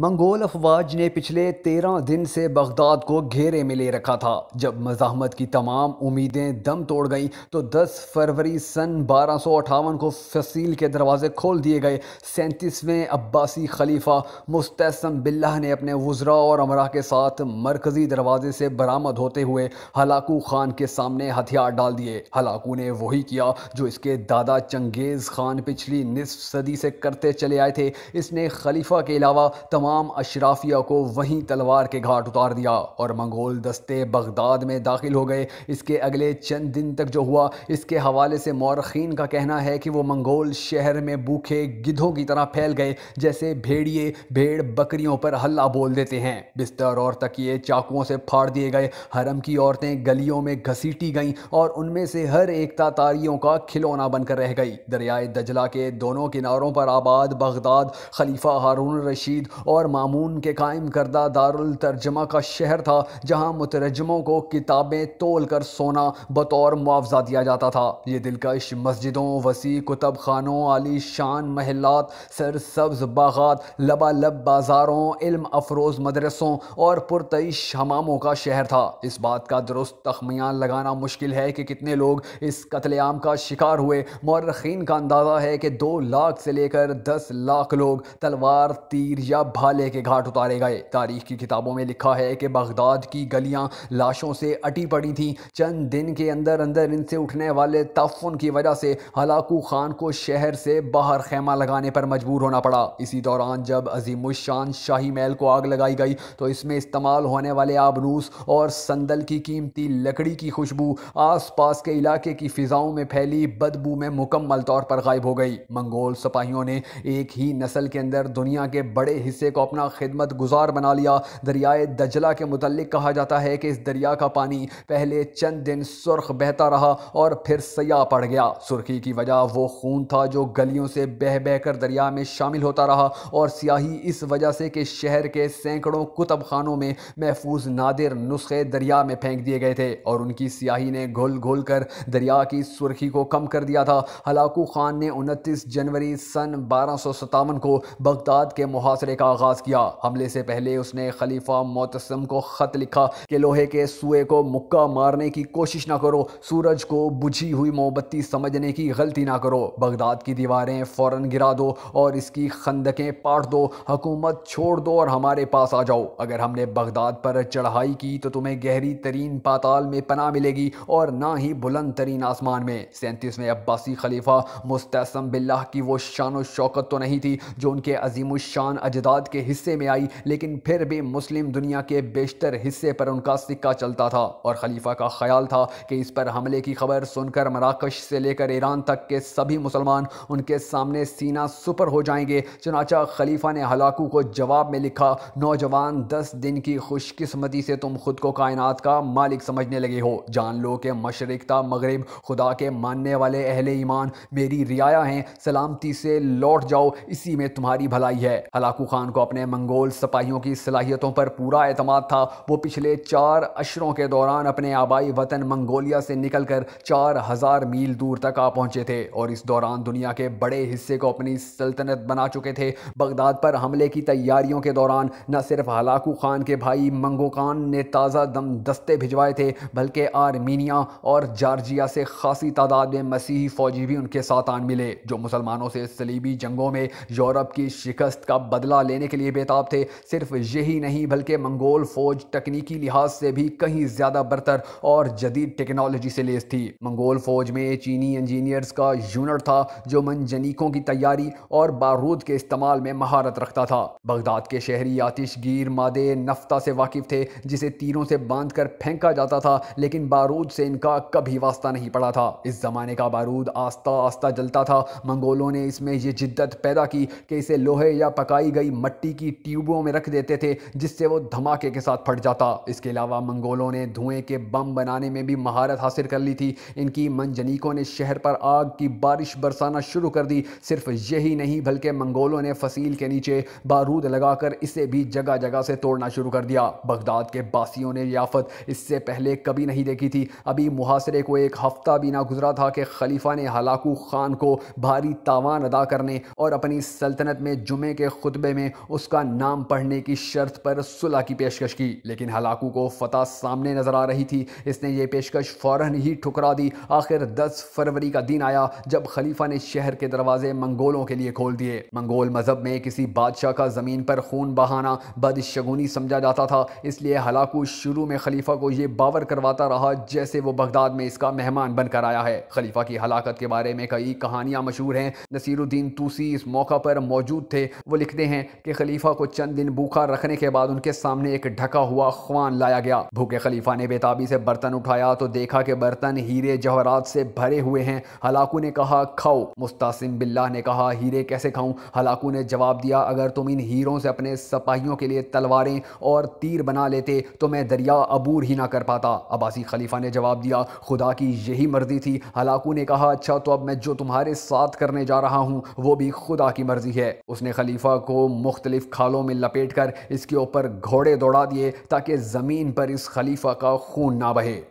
Mongol अफवाज ने पिछले तेरह दिन से बगदाद को घेरे में ले रखा था जब मजामत की तमाम उम्मीदें दम तोड़ गईं तो 10 फरवरी सन बारह को फसील के दरवाजे खोल दिए गए सैंतीसवें अब्बासी खलीफा मुस्तसम बिल्ला ने अपने वज्रा और अमरा के साथ मरकज़ी दरवाजे से बरामद होते हुए हलाकू खान के सामने हथियार डाल दिए हलाकू ने वही किया जो इसके दादा चंगेज़ खान पिछली निसफ सदी से करते चले आए थे इसने खलीफा के अलावा तमाम अशराफिया को वहीं तलवार के घाट उतार दिया और मंगोल दस्ते बगदाद में दाखिल हो गए इसके अगले चंद दिन तक जो हुआ इसके हवाले से मौरखीन का कहना है कि वो मंगोल शहर में भूखे गिधों की तरह फैल गए जैसे भेड़िए भेड़ बकरियों पर हल्ला बोल देते हैं बिस्तर और तकिए चाकुओं से फाड़ दिए गए हरम की औरतें गलियों में घसीटी गईं और उनमें से हर एक तातारियों का खिलौना बनकर रह गई दरियाए दजला के दोनों किनारों पर आबाद बगदाद खलीफा हारून रशीद और मामून के कायम करदा दारुल तर्जमा का शहर था जहाँ मुतरजमों को किताबें तोल कर सोना बतौर मुआवजा दिया जाता था ये दिलकश मस्जिदों वसी कुतब खानों आली शान महलात सरसब्ज बागात लबालब बाज़ारों इल्म अफरोज़ मदरसों और पुरतश हमामों का शहर था इस बात का दुरुस्त तखमियान लगाना मुश्किल है कि कितने लोग इस कतलेआम का शिकार हुए मौरखीन का अंदाज़ा है कि दो लाख से लेकर दस लाख लोग तलवार तीर या हाले के घाट उतारे गए तारीख की किताबों में लिखा है कि बगदाद की गलियां लाशों से अटी पड़ी थीं चंद दिन के अंदर अंदर इनसे उठने वाले तफन की वजह से हलाकू खान को शहर से बाहर खेमा लगाने पर मजबूर होना पड़ा इसी दौरान जब अजीमुशान शाही महल को आग लगाई गई तो इसमें इस्तेमाल होने वाले आबनूस और संदल की कीमती लकड़ी की खुशबू पास के इलाके की फ़िज़ाओं में फैली बदबू में मुकम्मल तौर पर गायब हो गई मंगोल सिपाहियों ने एक ही नस्ल के अंदर दुनिया के बड़े हिस्से को अपना खिदमत गुजार बना लिया दरियाए दजला के मतलब कहा जाता है कि इस दरिया का पानी पहले चंद दिन सुर्ख बहता रहा और फिर सयाह पड़ गया सुर्खी की वजह वो खून था जो गलियों से बह बह कर दरिया में शामिल होता रहा और स्याही इस वजह से कि शहर के सैकड़ों कुतब खानों में महफूज नादिर नुस्खे दरिया में फेंक दिए गए थे और उनकी स्याही ने घुल घुल कर दरिया की सुर्खी को कम कर दिया था हलाकू खान ने उनतीस जनवरी सन बारह सौ सतावन को बगदाद के मुहासरे का आगाज़ किया हमले से पहले उसने खलीफा मोतसम को ख़त लिखा कि लोहे के सुए को मुक्का मारने की कोशिश ना करो सूरज को बुझी हुई मोमबत्ती समझने की गलती ना करो बगदाद की दीवारें फ़ौर गिरा दो और इसकी खंदकें पाट दो हकूमत छोड़ दो और हमारे पास आ जाओ अगर हमने बगदाद पर चढ़ाई की तो तुम्हें गहरी तरीन पाताल में पनाह मिलेगी और ना ही बुलंद तरीन आसमान में सैंतीसवें अब्बासी खलीफा मुस्तसम बिल्ला की वो शान शौकत तो नहीं थी जो उनके अजीम शान अजदाद के हिस्से में आई लेकिन फिर भी मुस्लिम दुनिया के बेशतर हिस्से पर उनका सिक्का चलता था और खलीफा का ख्याल था कि इस पर हमले की खबर सुनकर मराकश से लेकर ईरान तक के सभी मुसलमान उनके सामने सीना सुपर हो जाएंगे चनाचा खलीफा ने हलाकू को जवाब में लिखा नौजवान दस दिन की खुशकस्मती से तुम खुद को कायनात का मालिक समझने लगे हो जान लो कि मशरकता मगरब खुदा के मानने वाले अहले ईमान मेरी रियाया हैं सलामती से लौट जाओ इसी में तुम्हारी भलाई है हलाकू खान को अपने मंगोल सिपाहियों की सलाहियतों पर पूरा अतमाद था वो पिछले चार अशरों के दौरान अपने आबाई वतन मंगोलिया से निकल कर चार हज़ार मील दूर तक आ पहुँचे थे और इस दौरान दुनिया के बड़े हिस्से को अपनी सल्तनत बना चुके थे बगदाद पर हमले की तैयारियों के दौरान न सिर्फ हलाकू खान के भाई मंगो खान ने ताज़ा दम दस्ते भिजवाए थे बल्कि आर्मीनिया और जार्जिया से खासी तादाद में मसीही फ़ौजी भी उनके साथ आन मिले जो मुसलमानों से सलीबी जंगों में यूरोप की शिकस्त का बदला लेने लेने के लिए बेताब थे सिर्फ यही नहीं बल्कि मंगोल फौज तकनीकी लिहाज से भी कहीं ज़्यादा बरतर और जदीद टेक्नोलॉजी से लेस थी मंगोल फौज में चीनी इंजीनियर्स का यूनिट था जो मनजनीकों की तैयारी और बारूद के इस्तेमाल में महारत रखता था बगदाद के शहरी आतिशगीर मादे नफ्ता से वाकिफ थे जिसे तीरों से बांध कर फेंका जाता था लेकिन बारूद से इनका कभी वास्ता नहीं पड़ा था इस ज़माने का बारूद आस्ता आस्ता जलता था मंगोलों ने इसमें यह जिद्दत पैदा की कि इसे लोहे या पकाई गई मट मट्टी की ट्यूबों में रख देते थे जिससे वो धमाके के साथ फट जाता इसके अलावा मंगोलों ने धुएं के बम बनाने में भी महारत हासिल कर ली थी इनकी मंजनीकों ने शहर पर आग की बारिश बरसाना शुरू कर दी सिर्फ यही नहीं बल्कि मंगोलों ने फसील के नीचे बारूद लगाकर इसे भी जगह जगह से तोड़ना शुरू कर दिया बगदाद के बासियों ने याफत इससे पहले कभी नहीं देखी थी अभी मुहासरे को एक हफ्ता भी ना गुजरा था कि खलीफा ने हलाकू खान को भारी तावान अदा करने और अपनी सल्तनत में जुमे के खुतबे में उसका नाम पढ़ने की शर्त पर सुलह की पेशकश की लेकिन हलाकू को फतह सामने नजर आ रही थी इसने ये पेशकश फ़ौरन ही ठुकरा दी आखिर दस फरवरी का दिन आया जब खलीफा ने शहर के दरवाजे मंगोलों के लिए खोल दिए मंगोल मजहब में किसी बादशाह का ज़मीन पर खून बहाना बदशगुनी समझा जाता था इसलिए हलाकू शुरू में खलीफा को ये बावर करवाता रहा जैसे वो बगदाद में इसका मेहमान बनकर आया है खलीफा की हलाकत के बारे में कई कहानियाँ मशहूर हैं नसीरुद्दीन तूसी इस मौका पर मौजूद थे वो लिखते हैं कि कि खलीफा को चंद दिन भूखा रखने के बाद उनके सामने एक ढका हुआ खवान लाया गया भूखे खलीफा ने बेताबी से बर्तन उठाया तो देखा कि बर्तन हीरे जवहरात से भरे हुए हैं हलाकू ने कहा खाओ मुस्तासिम बिल्ला ने कहा हीरे कैसे खाऊं हलाकू ने जवाब दिया अगर तुम इन हीरों से अपने सपाहियों के लिए तलवारें और तीर बना लेते तो मैं दरिया अबूर ही ना कर पाता अबासी खलीफा ने जवाब दिया खुदा की यही मर्जी थी हलाकू ने कहा अच्छा तो अब मैं जो तुम्हारे साथ करने जा रहा हूँ वो भी खुदा की मर्जी है उसने खलीफा को मुख्त मुख्तलिफ खालों में लपेट कर इसके ऊपर घोड़े दौड़ा दिए ताकि ज़मीन पर इस खलीफा का खून ना बहे